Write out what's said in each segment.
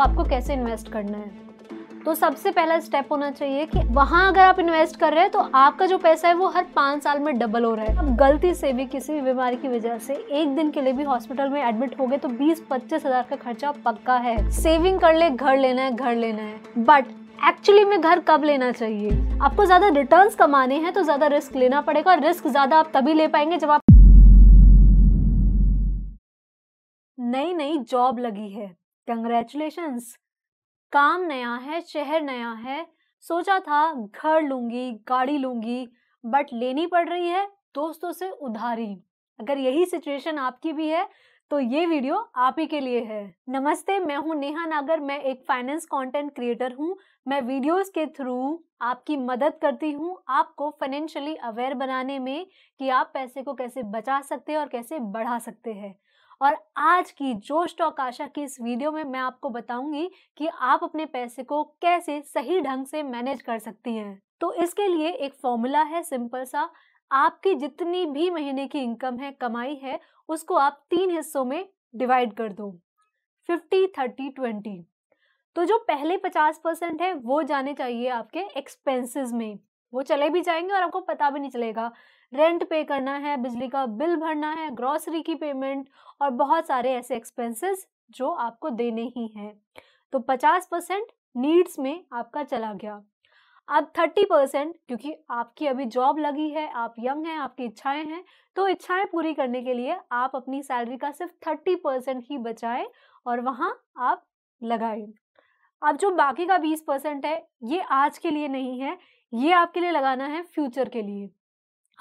तो आपको कैसे इन्वेस्ट करना है तो सबसे पहला स्टेप होना चाहिए कि वहाँ अगर आप इन्वेस्ट कर रहे हैं तो आपका जो पैसा है वो हर पाँच साल में डबल हो रहा है अब गलती से भी किसी भी बीमारी की वजह से एक दिन के लिए भी हॉस्पिटल में एडमिट हो गए तो बीस पच्चीस हजार का खर्चा पक्का है सेविंग कर ले घर लेना है घर लेना है बट एक्चुअली में घर कब लेना चाहिए आपको ज्यादा रिटर्न कमाने हैं तो ज्यादा रिस्क लेना पड़ेगा और रिस्क ज्यादा आप तभी ले पाएंगे जब आप नई नई जॉब लगी है कंग्रेचुलेशंस काम नया है शहर नया है सोचा था घर लूंगी गाड़ी लूंगी बट लेनी पड़ रही है दोस्तों से उधारी अगर यही सिचुएशन आपकी भी है तो ये वीडियो आप ही के लिए है नमस्ते मैं हूँ नेहा नागर मैं एक फाइनेंस कंटेंट क्रिएटर हूँ मैं वीडियोस के थ्रू आपकी मदद करती हूँ आपको फाइनेंशियली अवेयर बनाने में कि आप पैसे को कैसे बचा सकते हैं और कैसे बढ़ा सकते हैं और आज की जो स्टॉक आशा की इस वीडियो में मैं आपको बताऊंगी कि आप अपने पैसे को कैसे सही ढंग से मैनेज कर सकती हैं तो इसके लिए एक फॉर्मूला है सिंपल सा आपकी जितनी भी महीने की इनकम है कमाई है उसको आप तीन हिस्सों में डिवाइड कर दो फिफ्टी थर्टी ट्वेंटी तो जो पहले पचास परसेंट है वो जाने चाहिए आपके एक्सपेंसेस में वो चले भी जाएंगे और आपको पता भी नहीं चलेगा रेंट पे करना है बिजली का बिल भरना है ग्रॉसरी की पेमेंट और बहुत सारे ऐसे एक्सपेंसेस जो आपको देने ही हैं तो पचास परसेंट नीड्स में आपका चला गया अब थर्टी परसेंट क्योंकि आपकी अभी जॉब लगी है आप यंग हैं आपकी इच्छाएं हैं तो इच्छाएं पूरी करने के लिए आप अपनी सैलरी का सिर्फ थर्टी परसेंट ही बचाएं और वहां आप लगाएं अब जो बाकी का बीस परसेंट है ये आज के लिए नहीं है ये आपके लिए लगाना है फ्यूचर के लिए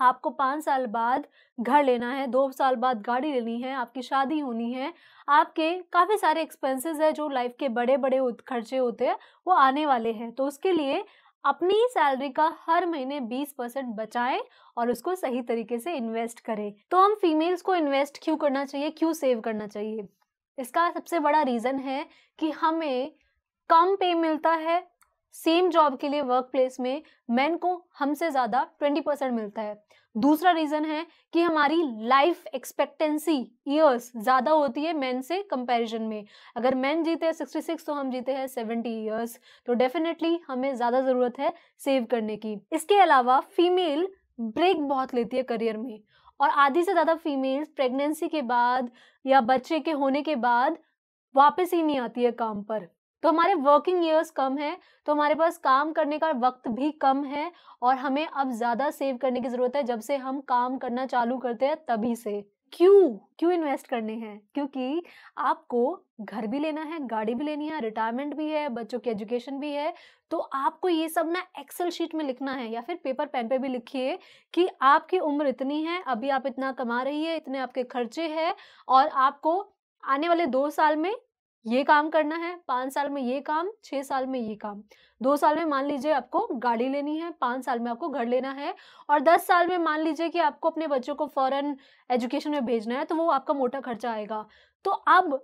आपको पाँच साल बाद घर लेना है दो साल बाद गाड़ी लेनी है आपकी शादी होनी है आपके काफ़ी सारे एक्सपेंसेस है जो लाइफ के बड़े बड़े खर्चे होते हैं वो आने वाले हैं तो उसके लिए अपनी सैलरी का हर महीने 20 परसेंट बचाएं और उसको सही तरीके से इन्वेस्ट करें तो हम फीमेल्स को इन्वेस्ट क्यों करना चाहिए क्यों सेव करना चाहिए इसका सबसे बड़ा रीज़न है कि हमें कम पे मिलता है सेम जॉब के लिए वर्क प्लेस में मैन को हमसे ज़्यादा ट्वेंटी परसेंट मिलता है दूसरा रीज़न है कि हमारी लाइफ एक्सपेक्टेंसी ईयर्स ज़्यादा होती है मैन से कंपैरिजन में अगर मैन जीते हैं सिक्सटी सिक्स तो हम जीते हैं सेवेंटी ईयर्स तो डेफिनेटली हमें ज़्यादा ज़रूरत है सेव करने की इसके अलावा फीमेल ब्रेक बहुत लेती है करियर में और आधी से ज़्यादा फीमेल्स प्रेगनेंसी के बाद या बच्चे के होने के बाद वापस ही नहीं आती है काम पर तो हमारे वर्किंग ईयर्स कम है तो हमारे पास काम करने का वक्त भी कम है और हमें अब ज़्यादा सेव करने की ज़रूरत है जब से हम काम करना चालू करते हैं तभी से क्यों क्यों इन्वेस्ट करने हैं क्योंकि आपको घर भी लेना है गाड़ी भी लेनी है रिटायरमेंट भी है बच्चों की एजुकेशन भी है तो आपको ये सब ना एक्सेल शीट में लिखना है या फिर पेपर पेन पे भी लिखिए कि आपकी उम्र इतनी है अभी आप इतना कमा रही है इतने आपके खर्चे हैं और आपको आने वाले दो साल में ये काम करना है पाँच साल में ये काम छः साल में ये काम दो साल में मान लीजिए आपको गाड़ी लेनी है पाँच साल में आपको घर लेना है और दस साल में मान लीजिए कि आपको अपने बच्चों को फॉरेन एजुकेशन में भेजना है तो वो आपका मोटा खर्चा आएगा तो अब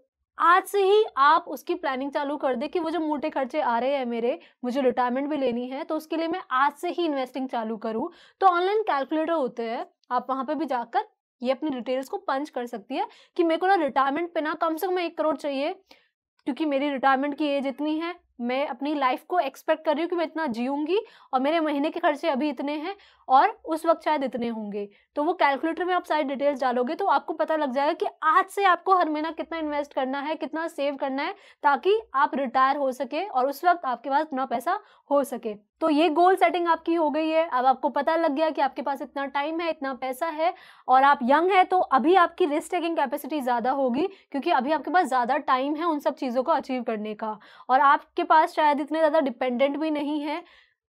आज से ही आप उसकी प्लानिंग चालू कर दे कि वो जो मोटे खर्चे आ रहे हैं मेरे मुझे रिटायरमेंट भी लेनी है तो उसके लिए मैं आज से ही इन्वेस्टिंग चालू करूँ तो ऑनलाइन कैलकुलेटर होते हैं आप वहाँ पर भी जाकर ये अपनी डिटेल्स को पंच कर सकती है कि मेरे को ना रिटायरमेंट पे ना कम से कम एक करोड़ चाहिए क्योंकि मेरी रिटायरमेंट की एज इतनी है मैं अपनी लाइफ को एक्सपेक्ट कर रही हूँ कि मैं इतना जीऊँगी और मेरे महीने के खर्चे अभी इतने हैं और उस वक्त शायद इतने होंगे तो वो कैलकुलेटर में आप सारी डिटेल्स डालोगे तो आपको पता लग जाएगा कि आज से आपको हर महीना कितना इन्वेस्ट करना है कितना सेव करना है ताकि आप रिटायर हो सके और उस वक्त आपके पास इतना पैसा हो सके तो ये गोल सेटिंग आपकी हो गई है अब आपको पता लग गया कि आपके पास इतना टाइम है इतना पैसा है और आप यंग है तो अभी आपकी रिस्क टेकिंग कैपेसिटी ज़्यादा होगी क्योंकि अभी आपके पास ज़्यादा टाइम है उन सब चीज़ों को अचीव करने का और आपके पास शायद इतने ज़्यादा डिपेंडेंट भी नहीं है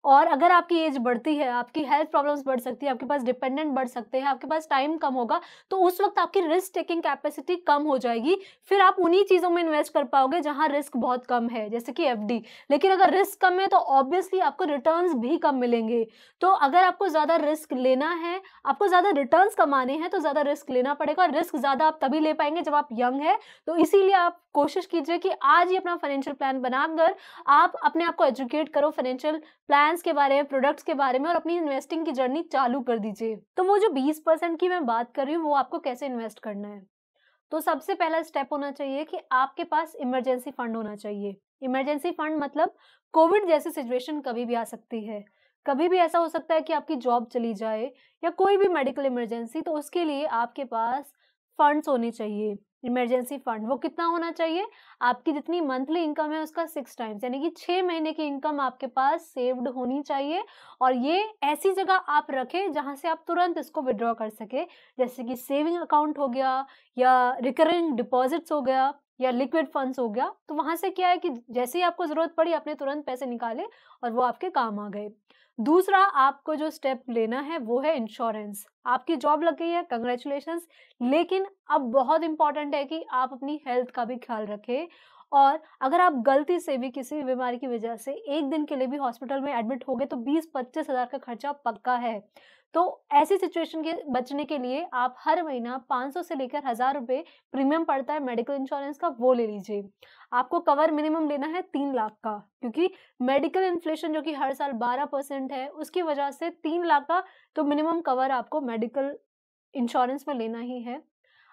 और अगर आपकी एज बढ़ती है आपकी हेल्थ प्रॉब्लम्स बढ़ सकती है आपके पास डिपेंडेंट बढ़ सकते हैं आपके पास टाइम कम होगा तो उस वक्त आपकी रिस्क टेकिंग कैपेसिटी कम हो जाएगी फिर आप उन्हीं चीज़ों में इन्वेस्ट कर पाओगे जहां रिस्क बहुत कम है जैसे कि एफ लेकिन अगर रिस्क कम है तो ऑब्वियसली आपको रिटर्न भी कम मिलेंगे तो अगर आपको ज़्यादा रिस्क लेना है आपको ज़्यादा रिटर्न कमाने हैं तो ज़्यादा रिस्क लेना पड़ेगा और रिस्क ज़्यादा आप तभी ले पाएंगे जब आप यंग है तो इसीलिए आप कोशिश कीजिए कि आज ही अपना फाइनेंशियल प्लान बनाकर आप अपने आप को एजुकेट करो फाइनेंशियल प्लान प्लान्स के बारे में प्रोडक्ट्स के बारे में और अपनी इन्वेस्टिंग की जर्नी चालू कर दीजिए तो वो जो बीस परसेंट की मैं बात कर रही हूँ वो आपको कैसे इन्वेस्ट करना है तो सबसे पहला स्टेप होना चाहिए कि आपके पास इमरजेंसी फंड होना चाहिए इमरजेंसी फंड मतलब कोविड जैसी सिचुएशन कभी भी आ सकती है कभी भी ऐसा हो सकता है कि आपकी जॉब चली जाए या कोई भी मेडिकल इमरजेंसी तो उसके लिए आपके पास फंड्स होने चाहिए इमरजेंसी फंड वो कितना होना चाहिए आपकी जितनी मंथली इनकम है उसका सिक्स टाइम्स यानी कि छः महीने की इनकम आपके पास सेव्ड होनी चाहिए और ये ऐसी जगह आप रखें जहाँ से आप तुरंत इसको विड्रॉ कर सके जैसे कि सेविंग अकाउंट हो गया या रिकरिंग डिपॉजिट्स हो गया या लिक्विड फंड्स हो गया तो वहाँ से क्या है कि जैसे ही आपको ज़रूरत पड़ी आपने तुरंत पैसे निकाले और वो आपके काम आ गए दूसरा आपको जो स्टेप लेना है वो है इंश्योरेंस आपकी जॉब लग गई है कंग्रेचुलेशन लेकिन अब बहुत इंपॉर्टेंट है कि आप अपनी हेल्थ का भी ख्याल रखें और अगर आप गलती से भी किसी भी बीमारी की वजह से एक दिन के लिए भी हॉस्पिटल में एडमिट हो गए तो बीस पच्चीस हज़ार का खर्चा पक्का है तो ऐसी सिचुएशन के बचने के लिए आप हर महीना 500 से लेकर हज़ार रुपये प्रीमियम पड़ता है मेडिकल इंश्योरेंस का वो ले लीजिए आपको कवर मिनिमम लेना है तीन लाख का क्योंकि मेडिकल इन्फ्लेशन जो कि हर साल 12 परसेंट है उसकी वजह से तीन लाख का तो मिनिमम कवर आपको मेडिकल इंश्योरेंस में लेना ही है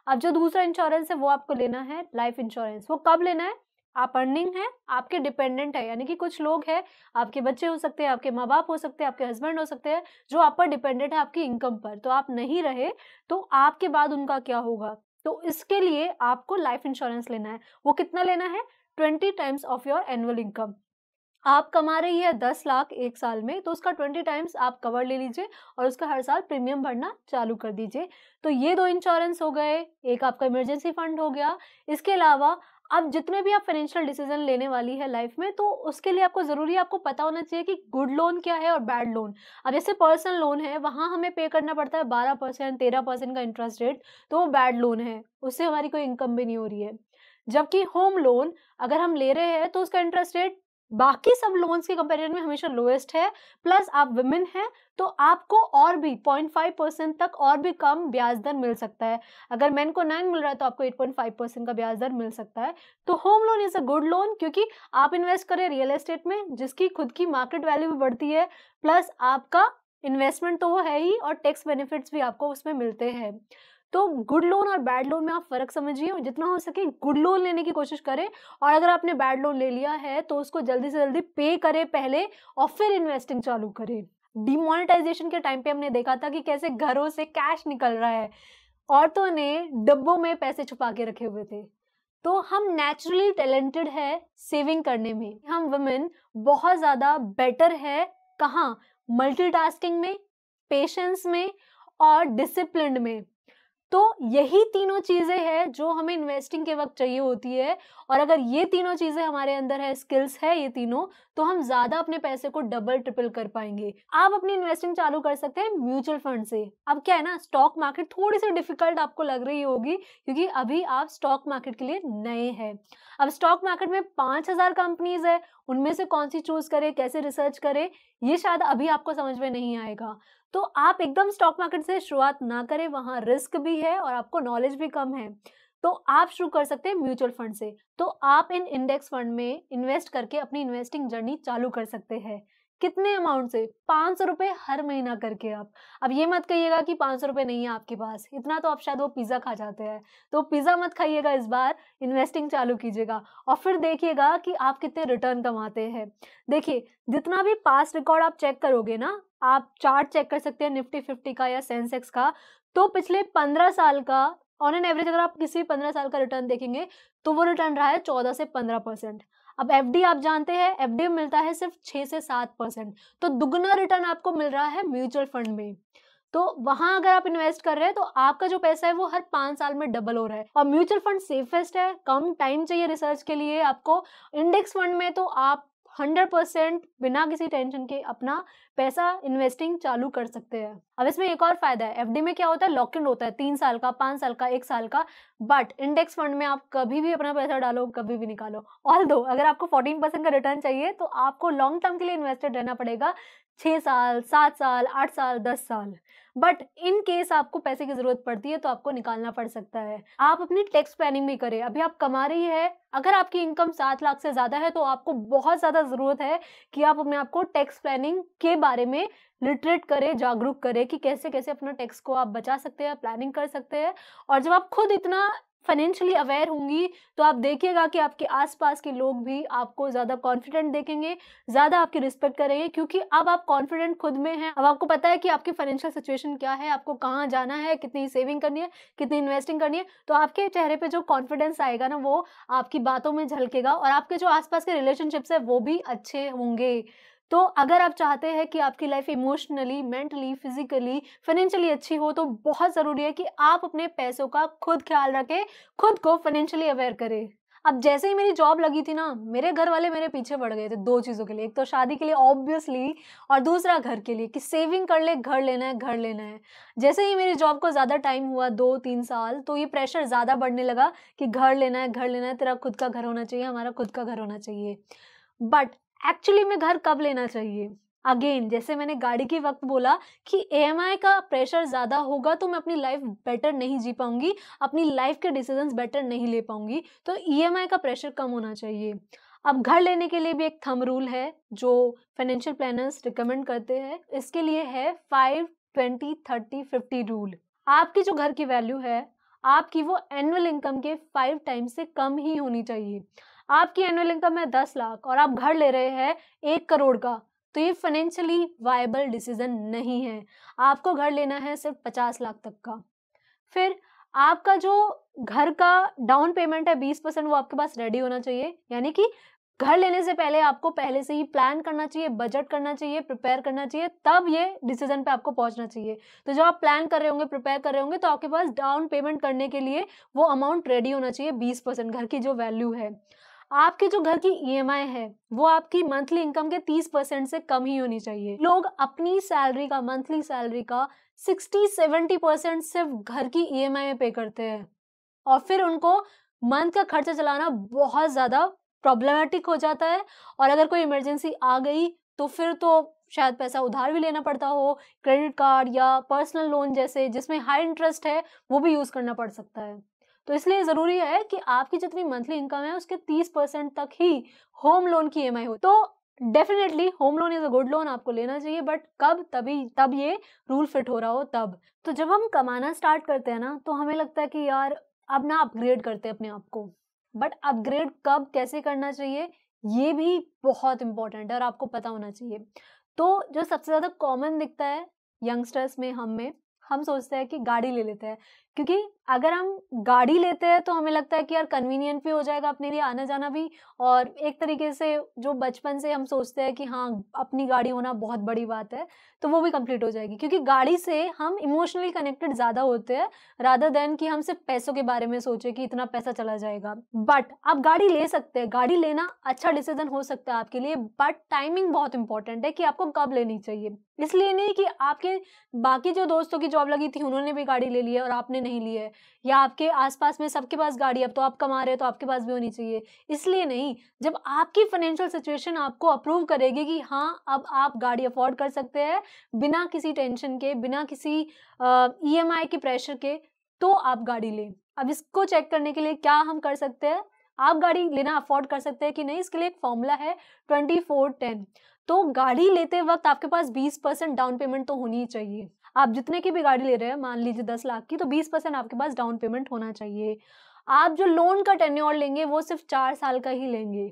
अब जो दूसरा इंश्योरेंस है वो आपको लेना है लाइफ इंश्योरेंस वो कब लेना है आप अर्निंग है आपके डिपेंडेंट है यानी कि कुछ लोग हैं आपके बच्चे हो सकते हैं आपके माँ बाप हो सकते हैं आपके हस्बैंड हो सकते हैं जो आप पर डिपेंडेंट है आपकी इनकम पर तो आप नहीं रहे तो आपके बाद उनका क्या होगा तो इसके लिए आपको लाइफ इंश्योरेंस लेना है वो कितना लेना है twenty times of your annual income आप कमा रही है दस लाख एक साल में तो उसका ट्वेंटी टाइम्स आप कवर ले लीजिए और उसका हर साल प्रीमियम भरना चालू कर दीजिए तो ये दो इंश्योरेंस हो गए एक आपका इमरजेंसी फंड हो गया इसके अलावा अब जितने भी आप फाइनेंशियल डिसीजन लेने वाली है लाइफ में तो उसके लिए आपको ज़रूरी आपको पता होना चाहिए कि गुड लोन क्या है और बैड लोन अब जैसे पर्सनल लोन है वहाँ हमें पे करना पड़ता है बारह परसेंट तेरह परसेंट का इंटरेस्ट रेट तो वो बैड लोन है उससे हमारी कोई इनकम भी नहीं हो रही है जबकि होम लोन अगर हम ले रहे हैं तो उसका इंटरेस्ट रेट बाकी सब लोन्स के कंपैरिजन में हमेशा लोएस्ट है प्लस आप वुमेन हैं तो आपको और भी 0.5 परसेंट तक और भी कम ब्याज दर मिल सकता है अगर मैन को नाइन मिल रहा है तो आपको 8.5 परसेंट का ब्याज दर मिल सकता है तो home loan is a good loan क्योंकि आप इन्वेस्ट करें रियल एस्टेट में जिसकी खुद की मार्केट वैल्यू भी बढ़ती है प्लस आपका इन्वेस्टमेंट तो वो है ही और टैक्स बेनिफिट्स भी आपको उसमें मिलते हैं तो गुड लोन और बैड लोन में आप फ़र्क समझिए और जितना हो सके गुड लोन लेने की कोशिश करें और अगर आपने बैड लोन ले लिया है तो उसको जल्दी से जल्दी पे करें पहले और फिर इन्वेस्टिंग चालू करें डिमोनेटाइजेशन के टाइम पे हमने देखा था कि कैसे घरों से कैश निकल रहा है औरतों ने डब्बों में पैसे छुपा के रखे हुए थे तो हम नेचुरली टैलेंटेड है सेविंग करने में हम वुमेन बहुत ज़्यादा बेटर है कहाँ मल्टीटास्किंग में पेशेंस में और डिसिप्लिन में तो यही तीनों चीज़ें हैं जो हमें इन्वेस्टिंग के वक्त चाहिए होती है और अगर ये तीनों चीज़ें हमारे अंदर है स्किल्स है ये तीनों तो हम ज़्यादा अपने पैसे को डबल ट्रिपल कर पाएंगे आप अपनी इन्वेस्टिंग चालू कर सकते हैं म्यूचुअल फंड से अब क्या है ना स्टॉक मार्केट थोड़ी सी डिफिकल्ट आपको लग रही होगी क्योंकि अभी आप स्टॉक मार्केट के लिए नए हैं अब स्टॉक मार्केट में पाँच कंपनीज है उनमें से कौन सी चूज करें कैसे रिसर्च करें ये शायद अभी आपको समझ में नहीं आएगा तो आप एकदम स्टॉक मार्केट से शुरुआत ना करें वहाँ रिस्क भी है और आपको नॉलेज भी कम है तो आप शुरू कर सकते हैं म्यूचुअल फंड से तो आप इन इंडेक्स फंड में इन्वेस्ट करके अपनी इन्वेस्टिंग जर्नी चालू कर सकते हैं कितने अमाउंट से पाँच सौ रुपये हर महीना करके आप अब ये मत कहिएगा कि पाँच सौ रुपये नहीं है आपके पास इतना तो आप शायद वो पिज़्ज़ा खा जाते हैं तो पिज़्ज़ा मत खाइएगा इस बार इन्वेस्टिंग चालू कीजिएगा और फिर देखिएगा कि आप कितने रिटर्न कमाते हैं देखिए जितना भी पास रिकॉर्ड आप चेक करोगे ना आप चार्ट चेक कर सकते हैं निफ्टी फिफ्टी का या सेंसेक्स का तो पिछले पंद्रह साल का ऑन एन एवरेज अगर आप किसी पंद्रह साल का रिटर्न देखेंगे तो वो रिटर्न रहा है चौदह से पंद्रह परसेंट अब एफ आप जानते हैं एफ मिलता है सिर्फ छः से सात परसेंट तो दुगना रिटर्न आपको मिल रहा है म्यूचुअल फंड में तो वहां अगर आप इन्वेस्ट कर रहे हैं तो आपका जो पैसा है वो हर पांच साल में डबल हो रहा है और म्यूचुअल फंड सेफेस्ट है कम टाइम चाहिए रिसर्च के लिए आपको इंडेक्स फंड में तो आप हंड्रेड परसेंट बिना किसी टेंशन के अपना पैसा इन्वेस्टिंग चालू कर सकते हैं अब इसमें एक और फायदा है एफडी में क्या होता है लॉक इन होता है तीन साल का पांच साल का एक साल का बट इंडेक्स फंड में आप कभी भी अपना पैसा डालो कभी भी निकालो ऑल दो अगर आपको फोर्टीन परसेंट का रिटर्न चाहिए तो आपको लॉन्ग टर्म के लिए इन्वेस्टेड रहना पड़ेगा छः साल सात साल आठ साल दस साल बट इन केस आपको पैसे की ज़रूरत पड़ती है तो आपको निकालना पड़ सकता है आप अपनी टैक्स प्लानिंग भी करें अभी आप कमा रही है अगर आपकी इनकम सात लाख से ज़्यादा है तो आपको बहुत ज़्यादा ज़रूरत है कि आप अपने आप को टैक्स प्लानिंग के बारे में लिटरेट करें जागरूक करें कि कैसे कैसे अपना टैक्स को आप बचा सकते हैं प्लानिंग कर सकते हैं और जब आप खुद इतना फाइनेंशियली अवेयर होंगी तो आप देखिएगा कि आपके आसपास के लोग भी आपको ज़्यादा कॉन्फिडेंट देखेंगे ज़्यादा आपकी रिस्पेक्ट करेंगे क्योंकि अब आप कॉन्फिडेंट खुद में हैं अब आपको पता है कि आपकी फाइनेंशियल सिचुएशन क्या है आपको कहाँ जाना है कितनी सेविंग करनी है कितनी इन्वेस्टिंग करनी है तो आपके चेहरे पर जो कॉन्फिडेंस आएगा ना वो आपकी बातों में झलकेगा और आपके जो आसपास के रिलेशनशिप्स है वो भी अच्छे होंगे तो अगर आप चाहते हैं कि आपकी life emotionally mentally physically financially अच्छी हो तो बहुत ज़रूरी है कि आप अपने पैसों का खुद ख्याल रखें खुद को फाइनेंशियली अवेयर करें अब जैसे ही मेरी जॉब लगी थी ना मेरे घर वाले मेरे पीछे पड़ गए थे दो चीज़ों के लिए एक तो शादी के लिए ऑब्वियसली और दूसरा घर के लिए कि सेविंग कर ले घर लेना है घर लेना है जैसे ही मेरी जॉब को ज़्यादा टाइम हुआ दो तीन साल तो ये प्रेशर ज़्यादा बढ़ने लगा कि घर लेना है घर लेना है तेरा खुद का घर होना चाहिए हमारा खुद का घर होना चाहिए बट एक्चुअली में घर कब लेना चाहिए अगेन जैसे मैंने गाड़ी के वक्त बोला कि ए का प्रेशर ज़्यादा होगा तो मैं अपनी लाइफ बेटर नहीं जी पाऊंगी अपनी लाइफ के डिसीजंस बेटर नहीं ले पाऊंगी तो ई e का प्रेशर कम होना चाहिए अब घर लेने के लिए भी एक थम रूल है जो फाइनेंशियल प्लानर्स रिकमेंड करते हैं इसके लिए है five twenty thirty fifty rule आपकी जो घर की वैल्यू है आपकी वो एनुअल इनकम के फाइव टाइम्स से कम ही होनी चाहिए आपकी एनुअल इनकम है दस लाख और आप घर ले रहे हैं एक करोड़ का तो ये फाइनेंशियली वायबल डिसीजन नहीं है आपको घर लेना है सिर्फ पचास लाख तक का फिर आपका जो घर का डाउन पेमेंट है बीस परसेंट वो आपके पास रेडी होना चाहिए यानी कि घर लेने से पहले आपको पहले से ही प्लान करना चाहिए बजट करना चाहिए प्रिपेयर करना चाहिए तब ये डिसीजन पे आपको पहुंचना चाहिए तो जब आप प्लान कर रहे होंगे प्रिपेयर कर रहे होंगे तो आपके पास डाउन पेमेंट करने के लिए वो अमाउंट रेडी होना चाहिए बीस परसेंट घर की जो वैल्यू है आपके जो घर की ई e है वो आपकी मंथली इनकम के 30 परसेंट से कम ही होनी चाहिए लोग अपनी सैलरी का मंथली सैलरी का 60-70 परसेंट सिर्फ घर की ई e में पे करते हैं और फिर उनको मंथ का खर्चा चलाना बहुत ज़्यादा प्रॉब्लमेटिक हो जाता है और अगर कोई इमरजेंसी आ गई तो फिर तो शायद पैसा उधार भी लेना पड़ता हो क्रेडिट कार्ड या पर्सनल लोन जैसे जिसमें हाई इंटरेस्ट है वो भी यूज़ करना पड़ सकता है तो इसलिए ज़रूरी है कि आपकी जितनी मंथली इनकम है उसके तीस परसेंट तक ही होम लोन की ई हो तो definitely home loan is a good loan आपको लेना चाहिए बट कब तभी तब ये रूल फिट हो रहा हो तब तो जब हम कमाना स्टार्ट करते हैं ना तो हमें लगता है कि यार अब ना अपग्रेड करते हैं अपने आप को बट अपग्रेड कब कैसे करना चाहिए ये भी बहुत इंपॉर्टेंट है और आपको पता होना चाहिए तो जो सबसे ज़्यादा कॉमन दिखता है यंगस्टर्स में हम में हम सोचते हैं कि गाड़ी ले लेते हैं क्योंकि अगर हम गाड़ी लेते हैं तो हमें लगता है कि यार कन्वीनियंट भी हो जाएगा अपने लिए आना जाना भी और एक तरीके से जो बचपन से हम सोचते हैं कि हाँ अपनी गाड़ी होना बहुत बड़ी बात है तो वो भी कंप्लीट हो जाएगी क्योंकि गाड़ी से हम इमोशनली कनेक्टेड ज़्यादा होते हैं राधा देन कि हम सिर्फ पैसों के बारे में सोचे कि इतना पैसा चला जाएगा बट आप गाड़ी ले सकते हैं गाड़ी लेना अच्छा डिसीजन हो सकता है आपके लिए बट टाइमिंग बहुत इंपॉर्टेंट है कि आपको कब लेनी चाहिए इसलिए नहीं कि आपके बाकी जो दोस्तों की जॉब लगी थी उन्होंने भी गाड़ी ले ली है और आपने नहीं ली है या आपके आसपास में सबके पास गाड़ी अब तो आप कमा रहे हो तो आपके पास भी होनी चाहिए इसलिए नहीं जब आपकी फाइनेंशियल सिचुएशन आपको अप्रूव करेगी कि हाँ अब आप गाड़ी अफोर्ड कर सकते हैं बिना किसी टेंशन के बिना किसी ई एम e के प्रेशर के तो आप गाड़ी लें अब इसको चेक करने के लिए क्या हम कर सकते हैं आप गाड़ी लेना अफोर्ड कर सकते हैं कि नहीं इसके लिए एक फॉर्मूला है ट्वेंटी फोर टेन तो गाड़ी लेते वक्त आपके पास बीस परसेंट डाउन पेमेंट तो होनी ही चाहिए आप जितने की भी गाड़ी ले रहे हैं मान लीजिए दस लाख की तो बीस परसेंट आपके पास डाउन पेमेंट होना चाहिए आप जो लोन का टेन्योर लेंगे वो सिर्फ चार साल का ही लेंगे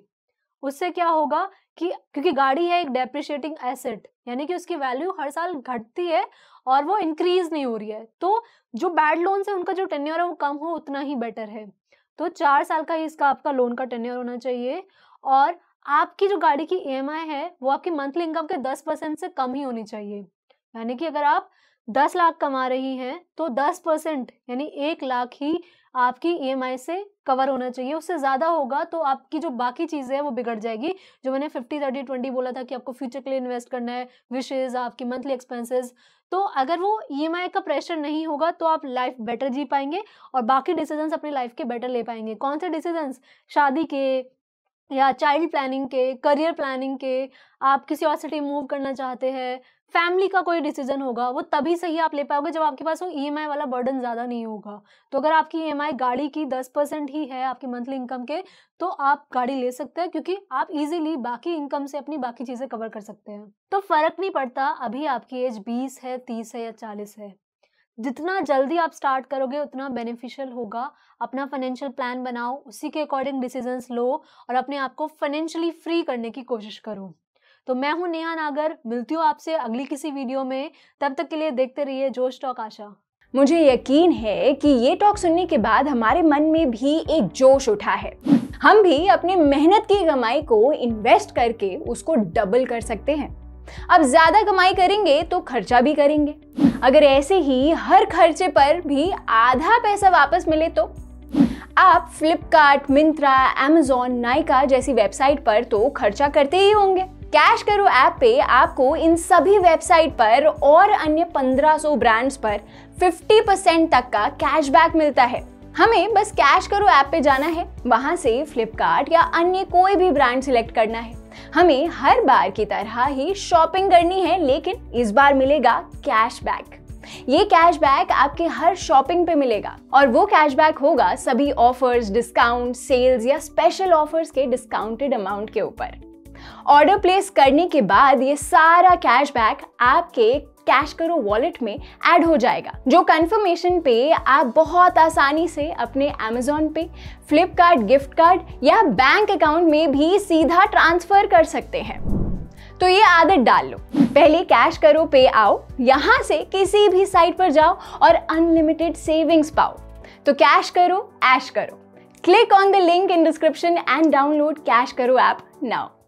उससे क्या होगा कि क्योंकि गाड़ी है एक डेप्रिशिएटिंग एसेट यानी कि उसकी वैल्यू हर साल घटती है और वो इंक्रीज नहीं हो रही है तो जो बैड लोन है उनका जो टेन्योर है वो कम हो उतना ही बेटर है तो चार साल का ही इसका आपका लोन का टेन्योर होना चाहिए और आपकी जो गाड़ी की ई e है वो आपकी मंथली इनकम के दस परसेंट से कम ही होनी चाहिए यानी कि अगर आप दस लाख कमा रही हैं तो दस परसेंट यानी एक लाख ही आपकी ई e से कवर होना चाहिए उससे ज़्यादा होगा तो आपकी जो बाकी चीज़ें हैं वो बिगड़ जाएगी जो मैंने फिफ्टी थर्टी ट्वेंटी बोला था कि आपको फ्यूचर के लिए इन्वेस्ट करना है विशेज आपकी मंथली एक्सपेंसेस तो अगर वो ई e का प्रेशर नहीं होगा तो आप लाइफ बेटर जी पाएंगे और बाकी डिसीजंस अपनी लाइफ के बेटर ले पाएंगे कौन से डिसीजंस शादी के या चाइल्ड प्लानिंग के करियर प्लानिंग के आप किसी और सिटी मूव करना चाहते हैं फैमिली का कोई डिसीजन होगा वो तभी सही आप ले पाओगे जब आपके पास वो ई e वाला बर्डन ज़्यादा नहीं होगा तो अगर आपकी ई e गाड़ी की दस परसेंट ही है आपकी मंथली इनकम के तो आप गाड़ी ले सकते हैं क्योंकि आप इजीली बाकी इनकम से अपनी बाकी चीज़ें कवर कर सकते हैं तो फ़र्क नहीं पड़ता अभी आपकी एज बीस है तीस है या चालीस है जितना जल्दी आप स्टार्ट करोगे उतना बेनिफिशियल होगा अपना फाइनेंशियल प्लान बनाओ उसी के अकॉर्डिंग डिसीजंस लो और अपने आप को फाइनेंशियली फ्री करने की कोशिश करो तो मैं हूं नेहा नागर मिलती हूँ आपसे अगली किसी वीडियो में तब तक के लिए देखते रहिए जोश टॉक आशा मुझे यकीन है कि ये टॉक सुनने के बाद हमारे मन में भी एक जोश उठा है हम भी अपनी मेहनत की कमाई को इन्वेस्ट करके उसको डबल कर सकते हैं अब ज्यादा कमाई करेंगे तो खर्चा भी करेंगे अगर ऐसे ही हर खर्चे पर भी आधा पैसा वापस मिले तो आप फ्लिपकार्ट मिंत्रा एमेजोन नाइका जैसी वेबसाइट पर तो खर्चा करते ही होंगे कैश करो ऐप पे आपको इन सभी वेबसाइट पर और अन्य 1500 ब्रांड्स पर 50% तक का कैशबैक मिलता है हमें बस कैश करो ऐप पे जाना है वहाँ से फ्लिपकार्ट या अन्य कोई भी ब्रांड सिलेक्ट करना है हमें हर बार की तरह ही शॉपिंग करनी है लेकिन इस बार मिलेगा कैशबैक ये कैशबैक आपके हर शॉपिंग पे मिलेगा और वो कैशबैक होगा सभी ऑफर्स डिस्काउंट सेल्स या स्पेशल ऑफर्स के डिस्काउंटेड अमाउंट के ऊपर ऑर्डर प्लेस करने के बाद ये सारा कैशबैक आपके कैश करो वॉलेट में ऐड हो जाएगा जो कंफर्मेशन पे आप बहुत आसानी से अपने Amazon Pay Flipkart gift card या बैंक अकाउंट में भी सीधा ट्रांसफर कर सकते हैं तो ये आदत डाल लो पहले कैश करो पे आओ यहाँ से किसी भी साइट पर जाओ और अनलिमिटेड सेविंग्स पाओ तो कैश करो ऐश करो click on the link in description and download cash करो ऐप नाउ